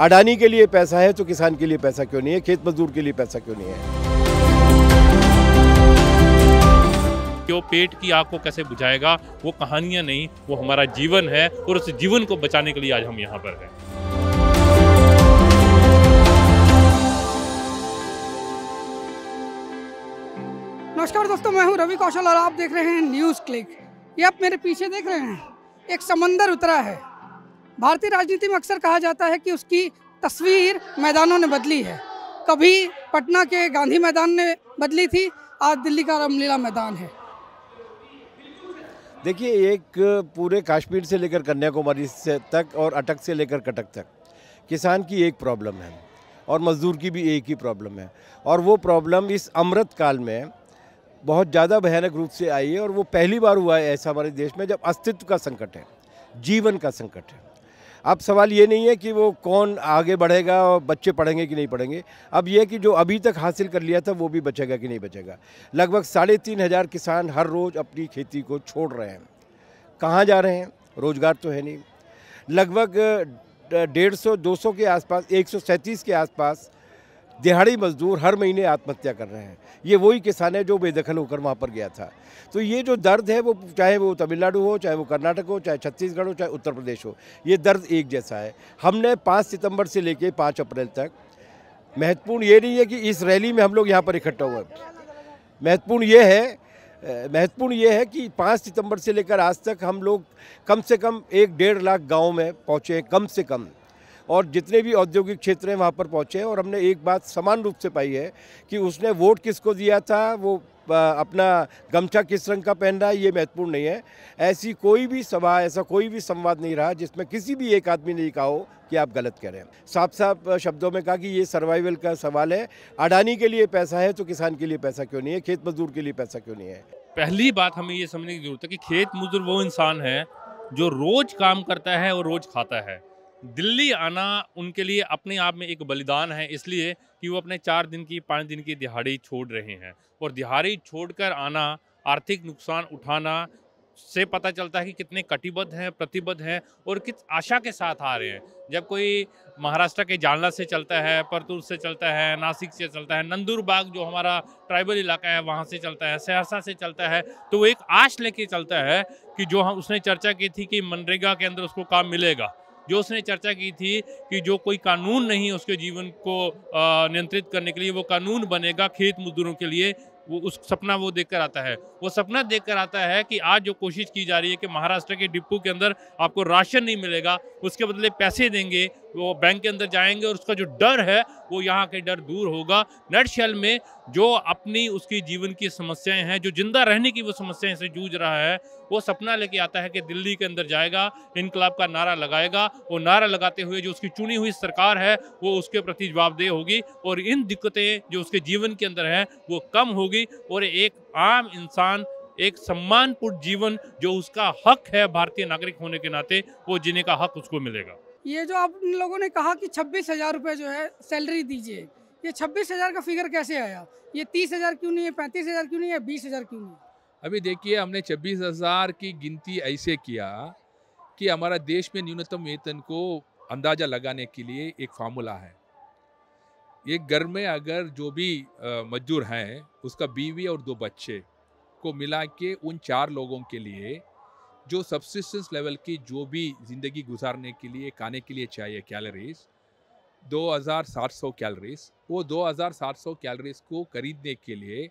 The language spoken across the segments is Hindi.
अडानी के लिए पैसा है तो किसान के लिए पैसा क्यों नहीं है खेत मजदूर के लिए पैसा क्यों नहीं है जो पेट की आग को कैसे बुझाएगा वो कहानियाँ नहीं वो हमारा जीवन है और उस जीवन को बचाने के लिए आज हम यहाँ पर हैं नमस्कार दोस्तों मैं हूँ रवि कौशल और आप देख रहे हैं न्यूज़ क्लिक ये आप मेरे पीछे देख रहे हैं एक समंदर उतरा है भारतीय राजनीति में अक्सर कहा जाता है कि उसकी तस्वीर मैदानों ने बदली है कभी पटना के गांधी मैदान ने बदली थी आज दिल्ली का रामलीला मैदान है देखिए एक पूरे कश्मीर से लेकर कन्याकुमारी से तक और अटक से लेकर कटक तक किसान की एक प्रॉब्लम है और मज़दूर की भी एक ही प्रॉब्लम है और वो प्रॉब्लम इस अमृत काल में बहुत ज़्यादा भयानक रूप से आई है और वो पहली बार हुआ है ऐसा हमारे देश में जब अस्तित्व का संकट है जीवन का संकट है अब सवाल ये नहीं है कि वो कौन आगे बढ़ेगा और बच्चे पढ़ेंगे कि नहीं पढ़ेंगे अब ये कि जो अभी तक हासिल कर लिया था वो भी बचेगा कि नहीं बचेगा लगभग साढ़े तीन हज़ार किसान हर रोज़ अपनी खेती को छोड़ रहे हैं कहाँ जा रहे हैं रोज़गार तो है नहीं लगभग डेढ़ सौ दो सौ के आसपास एक सौ सैंतीस के आसपास दिहाड़ी मजदूर हर महीने आत्महत्या कर रहे हैं ये वही किसान है जो बेदखल होकर वहाँ पर गया था तो ये जो दर्द है वो चाहे वो तमिलनाडु हो चाहे वो कर्नाटक हो चाहे छत्तीसगढ़ हो चाहे उत्तर प्रदेश हो ये दर्द एक जैसा है हमने पाँच सितम्बर से लेकर पाँच अप्रैल तक महत्वपूर्ण ये नहीं है कि इस रैली में हम लोग यहाँ पर इकट्ठा हुए महत्वपूर्ण ये है महत्वपूर्ण ये है कि पाँच सितंबर से लेकर आज तक हम लोग कम से कम एक डेढ़ लाख गांव में पहुँचे कम से कम और जितने भी औद्योगिक क्षेत्र हैं वहाँ पर पहुँचे और हमने एक बात समान रूप से पाई है कि उसने वोट किसको दिया था वो अपना गमछा किस रंग का पहन रहा है ये महत्वपूर्ण नहीं है ऐसी कोई भी सभा ऐसा कोई भी संवाद नहीं रहा जिसमें किसी भी एक आदमी ने कहा हो कि आप गलत कह रहे हैं साफ साफ शब्दों में कहा कि ये सर्वाइवल का सवाल है अडानी के लिए पैसा है तो किसान के लिए पैसा क्यों नहीं है खेत मजदूर के लिए पैसा क्यों नहीं है पहली बात हमें ये समझने की जरूरत है कि खेत मजदूर वो इंसान है जो रोज काम करता है और रोज खाता है दिल्ली आना उनके लिए अपने आप में एक बलिदान है इसलिए कि वो अपने चार दिन की पाँच दिन की दिहाड़ी छोड़ रहे हैं और दिहाड़ी छोड़कर आना आर्थिक नुकसान उठाना से पता चलता है कि कितने कटिबद्ध हैं प्रतिबद्ध हैं और किस आशा के साथ आ रहे हैं जब कोई महाराष्ट्र के जालना से चलता है परतूर से चलता है नासिक से चलता है नंदुरबाग जो हमारा ट्राइबल इलाका है वहाँ से चलता है सहरसा से चलता है तो वो एक आश लेके चलता है कि जो हम उसने चर्चा की थी कि मनरेगा के अंदर उसको काम मिलेगा जो उसने चर्चा की थी कि जो कोई कानून नहीं उसके जीवन को नियंत्रित करने के लिए वो कानून बनेगा खेत मजदूरों के लिए वो उस सपना वो देखकर आता है वो सपना देखकर आता है कि आज जो कोशिश की जा रही है कि महाराष्ट्र के डिप्पू के अंदर आपको राशन नहीं मिलेगा उसके बदले पैसे देंगे वो बैंक के अंदर जाएंगे और उसका जो डर है वो यहाँ के डर दूर होगा नटशेल में जो अपनी उसकी जीवन की समस्याएं हैं जो जिंदा रहने की वो समस्याएं से जूझ रहा है वो सपना लेके आता है कि दिल्ली के अंदर जाएगा इनकलाब का नारा लगाएगा और नारा लगाते हुए जो उसकी चुनी हुई सरकार है वो उसके प्रति जवाबदेह होगी और इन दिक्कतें जो उसके जीवन के अंदर हैं वो कम होगी और एक आम इंसान एक सम्मानपूर्ण जीवन जो उसका हक है भारतीय नागरिक होने के नाते वो जीने का हक उसको मिलेगा ये जो आप लोगों ने कहा कि छब्बीस हज़ार रुपये जो है सैलरी दीजिए ये छब्बीस हज़ार का फिगर कैसे आया ये तीस हज़ार क्यों नहीं है पैंतीस हज़ार क्यों नहीं है बीस हज़ार क्यों नहीं अभी देखिए हमने छब्बीस हज़ार की गिनती ऐसे किया कि हमारा देश में न्यूनतम वेतन को अंदाज़ा लगाने के लिए एक फार्मूला है एक घर में अगर जो भी मजदूर हैं उसका बीवी और दो बच्चे को मिला के उन चार लोगों के लिए जो सब्सिस्टेंस लेवल की जो भी ज़िंदगी गुजारने के लिए खाने के लिए चाहिए कैलोरीज 2700 कैलोरीज वो 2700 कैलोरीज को खरीदने के लिए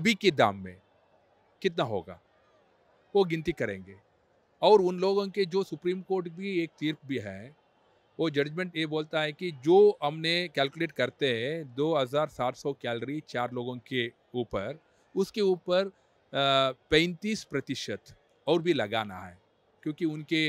अभी के दाम में कितना होगा वो गिनती करेंगे और उन लोगों के जो सुप्रीम कोर्ट की एक तीर्थ भी है वो जजमेंट ये बोलता है कि जो हमने कैलकुलेट करते हैं 2700 कैलोरी चार लोगों के ऊपर उसके ऊपर पैंतीस प्रतिशत और भी लगाना है क्योंकि उनके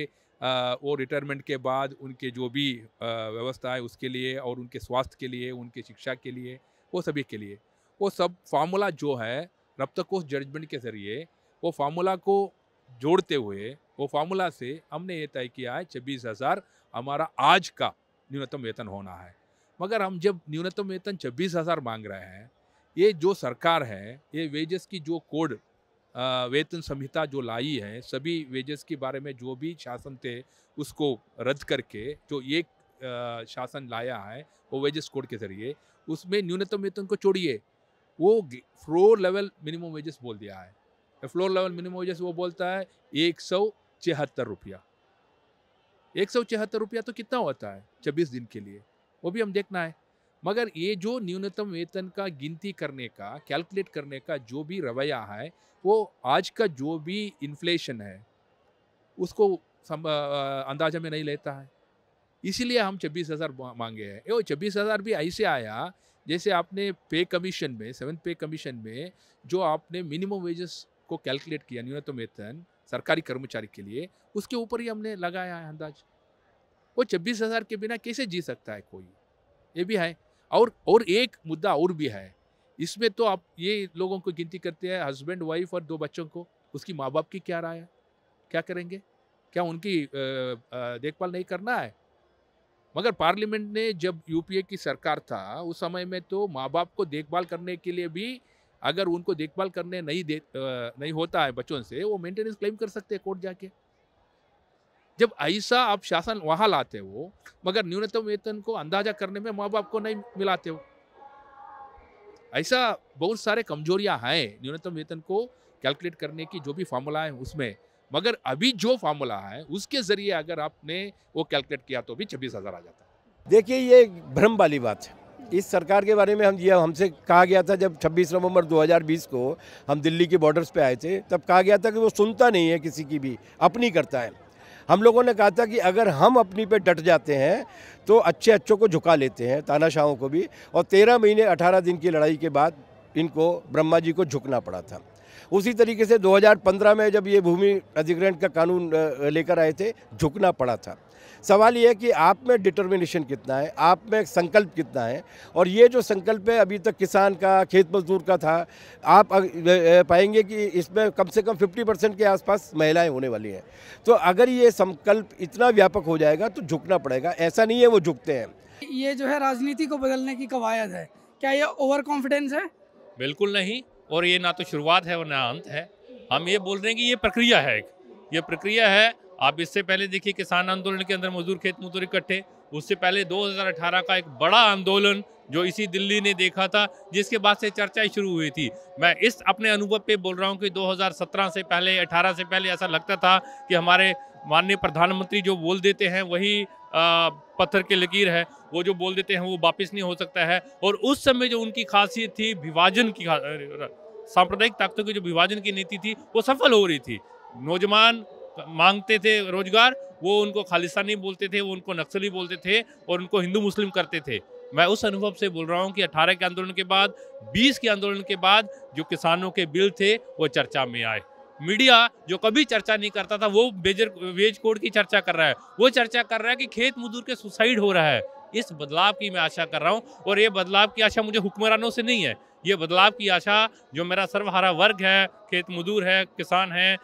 वो रिटायरमेंट के बाद उनके जो भी व्यवस्था है उसके लिए और उनके स्वास्थ्य के लिए उनके शिक्षा के लिए वो सभी के लिए वो सब फार्मूला जो है रप्तकोष जजमेंट के ज़रिए वो फार्मूला को जोड़ते हुए वो फार्मूला से हमने ये तय किया है छब्बीस हज़ार हमारा आज का न्यूनतम वेतन होना है मगर हम जब न्यूनतम वेतन छब्बीस हज़ार मांग रहे हैं ये जो सरकार है ये वेजेस की जो कोड वेतन संहिता जो लाई है सभी वेजेस के बारे में जो भी शासन थे उसको रद्द करके जो एक शासन लाया है वो वेजेस कोड के जरिए उसमें न्यूनतम वेतन को छोड़िए वो फ्लोर लेवल मिनिमम वेजेस बोल दिया है फ्लोर लेवल मिनिमम वेजेस वो बोलता है एक सौ छिहत्तर रुपया एक सौ छिहत्तर रुपया तो कितना होता है छब्बीस दिन के लिए वो भी हम देखना है मगर ये जो न्यूनतम वेतन का गिनती करने का कैलकुलेट करने का जो भी रवैया है वो आज का जो भी इन्फ्लेशन है उसको अंदाजा में नहीं लेता है इसीलिए हम छब्बीस हज़ार मांगे हैं ये छब्बीस हज़ार भी ऐसे आया जैसे आपने पे कमीशन में सेवन पे कमीशन में जो आपने मिनिमम वेजेस को कैलकुलेट किया न्यूनतम वेतन सरकारी कर्मचारी के लिए उसके ऊपर ही हमने लगाया है अंदाज वो छब्बीस हज़ार के बिना कैसे जी सकता है कोई ये भी है और और एक मुद्दा और भी है इसमें तो आप ये लोगों को गिनती करते हैं हस्बैंड वाइफ और दो बच्चों को उसकी माँ बाप की क्या राय है क्या करेंगे क्या उनकी देखभाल नहीं करना है मगर पार्लियामेंट ने जब यूपीए की सरकार था उस समय में तो माँ बाप को देखभाल करने के लिए भी अगर उनको देखभाल करने नहीं दे नहीं होता है बच्चों से वो मेंटेनेंस क्लेम कर सकते हैं कोर्ट जाके जब ऐसा आप शासन वहाँ लाते हो मगर न्यूनतम वेतन को अंदाजा करने में माँ बाप को नहीं मिलाते हो ऐसा बहुत सारे कमजोरियाँ हैं न्यूनतम वेतन को कैलकुलेट करने की जो भी फार्मूला है उसमें मगर अभी जो फार्मूला है उसके ज़रिए अगर आपने वो कैलकुलेट किया तो भी छब्बीस हज़ार आ जाता देखिए ये भ्रम वाली बात है इस सरकार के बारे में हम यह हमसे कहा गया था जब 26 नवंबर 2020 को हम दिल्ली के बॉर्डर्स पे आए थे तब कहा गया था कि वो सुनता नहीं है किसी की भी अपनी करता है हम लोगों ने कहा था कि अगर हम अपनी पे डट जाते हैं तो अच्छे अच्छों को झुका लेते हैं तानाशाहों को भी और तेरह महीने अठारह दिन की लड़ाई के बाद इनको ब्रह्मा जी को झुकना पड़ा था उसी तरीके से 2015 में जब ये भूमि अधिग्रहण का कानून लेकर आए थे झुकना पड़ा था सवाल ये है कि आप में डिटर्मिनेशन कितना है आप में संकल्प कितना है और ये जो संकल्प है अभी तक किसान का खेत मजदूर का था आप पाएंगे कि इसमें कम से कम 50 परसेंट के आसपास महिलाएं होने वाली हैं तो अगर ये संकल्प इतना व्यापक हो जाएगा तो झुकना पड़ेगा ऐसा नहीं है वो झुकते हैं ये जो है राजनीति को बदलने की कवायद है क्या ये ओवर कॉन्फिडेंस है बिल्कुल नहीं और ये ना तो शुरुआत है और ना अंत है हम ये बोल रहे हैं कि ये प्रक्रिया है ये प्रक्रिया है आप इससे पहले देखिए किसान आंदोलन के अंदर मजदूर खेत मजदूर इकट्ठे उससे पहले 2018 का एक बड़ा आंदोलन जो इसी दिल्ली ने देखा था जिसके बाद से चर्चा शुरू हुई थी मैं इस अपने अनुभव पे बोल रहा हूँ कि 2017 से पहले 18 से पहले ऐसा लगता था कि हमारे माननीय प्रधानमंत्री जो बोल देते हैं वही पत्थर के लकीर है वो जो बोल देते हैं वो वापस नहीं हो सकता है और उस समय जो उनकी खासियत थी विभाजन की सांप्रदायिक ताकतों की जो विभाजन की नीति थी वो सफल हो रही थी नौजवान मांगते थे रोजगार वो उनको खालिस्तानी बोलते थे वो उनको नक्सली बोलते थे और उनको हिंदू मुस्लिम करते थे मैं उस अनुभव से बोल रहा हूँ कि 18 के आंदोलन के बाद 20 के आंदोलन के बाद जो किसानों के बिल थे वो चर्चा में आए मीडिया जो कभी चर्चा नहीं करता था वो बेजर वेज कोड की चर्चा कर रहा है वो चर्चा कर रहा है कि खेत मजदूर के सुसाइड हो रहा है इस बदलाव की मैं आशा कर रहा हूँ और ये बदलाव की आशा मुझे हुक्मरानों से नहीं है ये बदलाव की आशा जो मेरा सर्वहारा वर्ग है खेत मजदूर है किसान है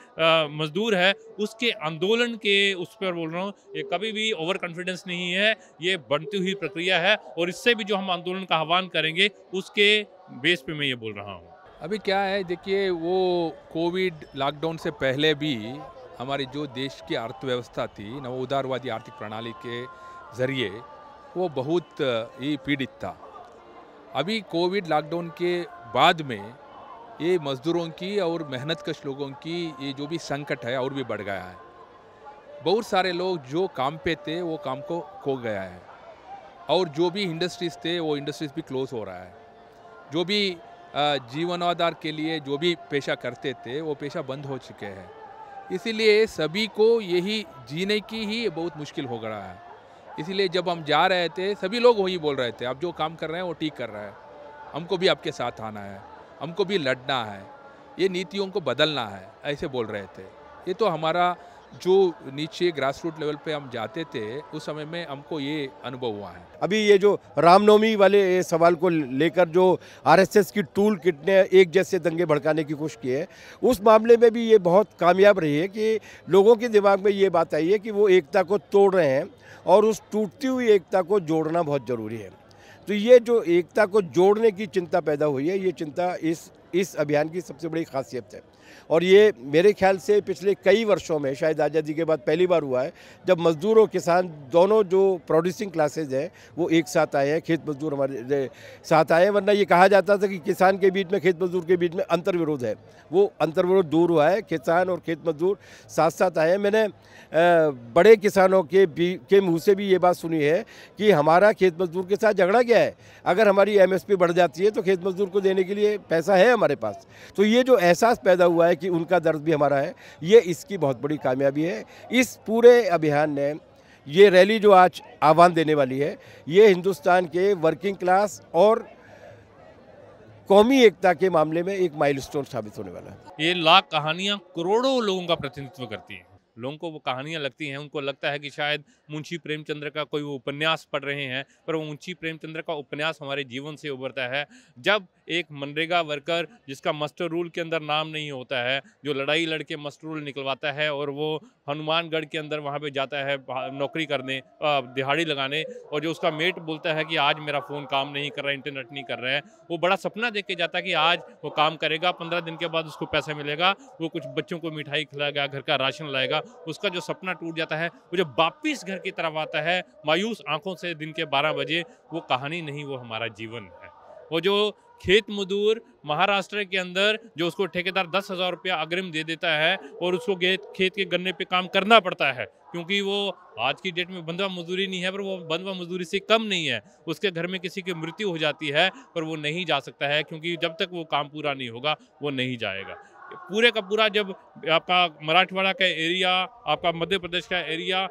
मजदूर है उसके आंदोलन के उस पर बोल रहा हूँ ये कभी भी ओवर कॉन्फिडेंस नहीं है ये बढ़ती हुई प्रक्रिया है और इससे भी जो हम आंदोलन का आह्वान करेंगे उसके बेस पे मैं ये बोल रहा हूँ अभी क्या है देखिए वो कोविड लॉकडाउन से पहले भी हमारी जो देश की अर्थव्यवस्था थी नव उदारवादी आर्थिक प्रणाली के ज़रिए वो बहुत ही पीड़ित था अभी कोविड लॉकडाउन के बाद में ये मज़दूरों की और मेहनत कश लोगों की ये जो भी संकट है और भी बढ़ गया है बहुत सारे लोग जो काम पे थे वो काम को खो गया है और जो भी इंडस्ट्रीज़ थे वो इंडस्ट्रीज़ भी क्लोज हो रहा है जो भी जीवनाधार के लिए जो भी पेशा करते थे वो पेशा बंद हो चुके हैं इसीलिए सभी को यही जीने की ही बहुत मुश्किल हो गया है इसीलिए जब हम जा रहे थे सभी लोग वही बोल रहे थे आप जो काम कर रहे हैं वो ठीक कर रहे हैं हमको भी आपके साथ आना है हमको भी लड़ना है ये नीतियों को बदलना है ऐसे बोल रहे थे ये तो हमारा जो नीचे ग्रास रूट लेवल पे हम जाते थे उस समय में हमको ये अनुभव हुआ है अभी ये जो रामनवमी वाले सवाल को लेकर जो आरएसएस की टूल किट ने एक जैसे दंगे भड़काने की कोशिश की है उस मामले में भी ये बहुत कामयाब रही है कि लोगों के दिमाग में ये बात आई है कि वो एकता को तोड़ रहे हैं और उस टूटती हुई एकता को जोड़ना बहुत ज़रूरी है तो ये जो एकता को जोड़ने की चिंता पैदा हुई है ये चिंता इस इस अभियान की सबसे बड़ी खासियत है और ये मेरे ख्याल से पिछले कई वर्षों में शायद आज़ादी के बाद पहली बार हुआ है जब मज़दूर और किसान दोनों जो प्रोड्यूसिंग क्लासेज हैं वो एक साथ आए हैं खेत मजदूर हमारे साथ आए हैं वरना ये कहा जाता था कि किसान के बीच में खेत मजदूर के बीच में अंतर विरोध है वो अंतर विरोध दूर हुआ है किसान और खेत मजदूर साथ साथ आए हैं मैंने बड़े किसानों के के मुँह से भी ये बात सुनी है कि हमारा खेत मजदूर के साथ झगड़ा क्या है अगर हमारी एमएसपी बढ़ जाती है तो खेत मजदूर को देने के लिए पैसा है हमारे पास तो ये जो एहसास पैदा हुआ हुआ है कि उनका दर्द भी हमारा है ये इसकी बहुत बड़ी कामयाबी है इस पूरे अभियान ने ये रैली जो आज आह्वान देने वाली है ये हिंदुस्तान के वर्किंग क्लास और कौमी एकता के मामले में एक माइलस्टोन साबित होने वाला है ये लाख कहानियां करोड़ों लोगों का प्रतिनिधित्व करती हैं लोगों को वो कहानियाँ लगती हैं उनको लगता है कि शायद मुंशी प्रेमचंद्र का कोई वो उपन्यास पढ़ रहे हैं पर वो मुंशी प्रेमचंद्र का उपन्यास हमारे जीवन से उभरता है जब एक मनरेगा वर्कर जिसका मस्टर रूल के अंदर नाम नहीं होता है जो लड़ाई लड़के मस्टर रूल निकलवाता है और वो हनुमानगढ़ के अंदर वहाँ पर जाता है नौकरी करने दिहाड़ी लगाने और जो उसका मेट बोलता है कि आज मेरा फ़ोन काम नहीं कर रहा इंटरनेट नहीं कर रहा है वो बड़ा सपना देख के जाता है कि आज वो काम करेगा पंद्रह दिन के बाद उसको पैसा मिलेगा वो कुछ बच्चों को मिठाई खिलाएगा घर का राशन लाएगा उसका जो सपना टूट जाता है वो जब वापिस घर की तरफ आता है मायूस आंखों से दिन के बारह बजे वो कहानी नहीं वो हमारा जीवन है वो जो खेत मजदूर महाराष्ट्र के अंदर जो उसको ठेकेदार दस हज़ार रुपया अग्रिम दे देता है और उसको खेत के गन्ने पे काम करना पड़ता है क्योंकि वो आज की डेट में बंधवा मजदूरी नहीं है पर वो बंधवा मजदूरी से कम नहीं है उसके घर में किसी की मृत्यु हो जाती है पर वो नहीं जा सकता है क्योंकि जब तक वो काम पूरा नहीं होगा वो नहीं जाएगा पूरे का पूरा जब आपका मराठवाड़ा का एरिया आपका मध्य प्रदेश का एरिया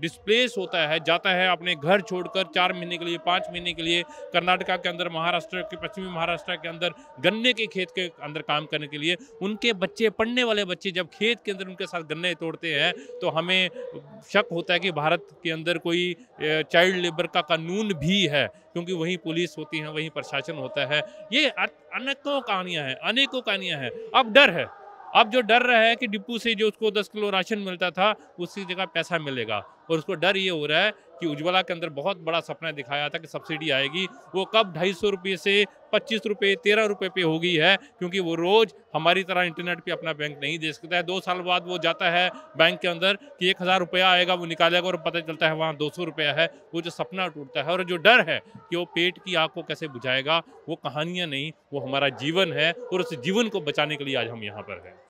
डिस्प्लेस होता है जाता है अपने घर छोड़कर चार महीने के लिए पाँच महीने के लिए कर्नाटका के अंदर महाराष्ट्र के पश्चिमी महाराष्ट्र के अंदर गन्ने के खेत के अंदर काम करने के लिए उनके बच्चे पढ़ने वाले बच्चे जब खेत के अंदर उनके साथ गन्ने तोड़ते हैं तो हमें शक होता है कि भारत के अंदर कोई चाइल्ड लेबर का कानून भी है क्योंकि वहीं पुलिस होती है वहीं प्रशासन होता है ये अनेकों कहानियां हैं अनेकों कहानियां हैं अब डर है अब जो डर रहा है कि डिप्पू से जो उसको दस किलो राशन मिलता था उसी जगह पैसा मिलेगा और उसको डर ये हो रहा है कि उज्ज्वला के अंदर बहुत बड़ा सपना दिखाया था कि सब्सिडी आएगी वो कब ढाई सौ रुपये से पच्चीस रुपये तेरह रुपये पे हो गई है क्योंकि वो रोज़ हमारी तरह इंटरनेट पे अपना बैंक नहीं दे सकता है दो साल बाद वो जाता है बैंक के अंदर कि एक हज़ार रुपया आएगा वो निकालेगा और पता चलता है वहाँ दो सौ रुपया है वो जो सपना टूटता है और जो डर है कि वो पेट की आँख को कैसे बुझाएगा वो कहानियाँ नहीं वो हमारा जीवन है और उस जीवन को बचाने के लिए आज हम यहाँ पर हैं